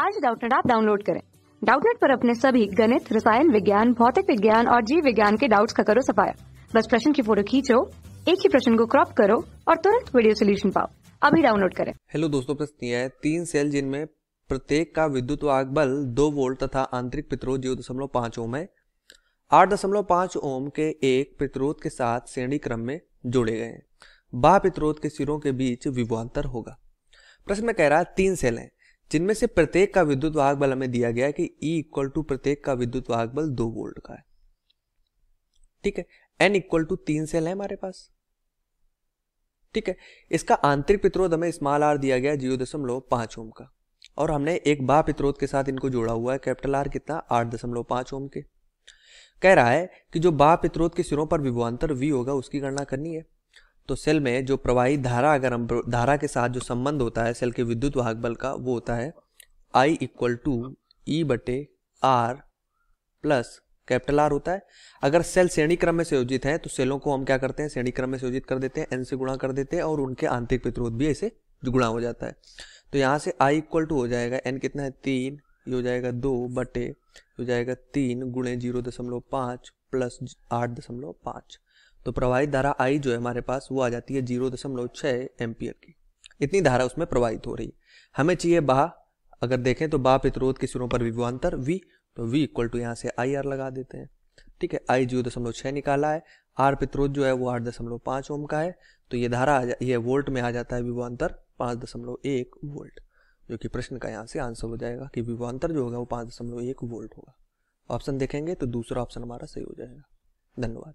आज डाउटनेट आप डाउनलोड करें डाउटनेट पर अपने सभी गणित रसायन विज्ञान भौतिक विज्ञान और जीव विज्ञान के डाउट्स का करो सफाया बस प्रश्न की फोटो खींचो एक ही प्रश्न को क्रॉप करो और तुरंत वीडियो सोल्यूशन पाओ अभी डाउनलोड करें हेलो दोस्तों प्रश्न है तीन सेल जिनमें प्रत्येक का विद्युत वाहक बल दो वोल्ट तथा आंतरिक प्रतिरोध जीरो दशमलव पांच ओम है आठ दशमलव पांच ओम के एक प्रतिरोध के साथ श्रेणी क्रम में जोड़े गए हैं बाह प्रतिरोध के सिरों के बीच विभवांतर होगा प्रश्न में कह रहा है तीन सेल हैं जिनमें से प्रत्येक का विद्युत वाहक बल हमें दिया गया है कि E इक्वल टू प्रत्येक का विद्युत वाहक बल दो वोल्ट का है ठीक है N इक्वल टू तीन सेल है हमारे पास ठीक है इसका आंतरिक प्रतिरोध हमें स्मॉल आर दिया गया जीरो दशमलव पांच ओम का और हमने एक बा प्रतिरोध के साथ इनको जोड़ा हुआ है कैपिटल आर कितना आठ दशमलव पांच ओम के कह रहा है कि जो बा प्रतिरोध के सिरों पर विभवान्तर वी होगा उसकी गणना करनी है तो सेल में जो प्रवाही धारा अगर हम धारा के साथ जो संबंध होता है सेल के विद्युत वाहक बल का वो होता है I इक्वल टू ई बटे आर प्लस कैपिटल आर होता है अगर सेल श्रेणी क्रम में संयोजित है तो सेलों को हम क्या करते हैं श्रेणी क्रम में संयोजित कर देते हैं एन से गुणा कर देते हैं और उनके आंतरिक प्रतिरोध भी ऐसे गुणा हो जाता है तो यहाँ से आई इक्वल टू हो जाएगा एन कितना है तीन ये हो जाएगा दो बटे हो जाएगा तीन गुणे जीरो दशमलव पाँच प्लस आठ दशमलव पाँच तो प्रवाहित धारा आई जो है हमारे पास वो आ जाती है जीरो दशमलव छः एम्पियर की इतनी धारा उसमें प्रवाहित हो रही है हमें चाहिए बाह अगर देखें तो बा प्रतिरोध के सिरों पर विभवान्तर वी तो वी इक्वल टू यहाँ से आई आर लगा देते हैं ठीक है आई जीरो दशमलव छः निकाला है आर प्रतिरोध जो है वो आठ दशमलव पाँच ओम का है तो ये धारा आ जा ये वोल्ट में आ जाता है विवांतर पाँच दशमलव एक वोल्ट जो कि प्रश्न का यहाँ से आंसर हो जाएगा कि विवांतर जो होगा वो पाँच दशमलव एक वोल्ट होगा ऑप्शन देखेंगे तो दूसरा ऑप्शन हमारा सही हो जाएगा धन्यवाद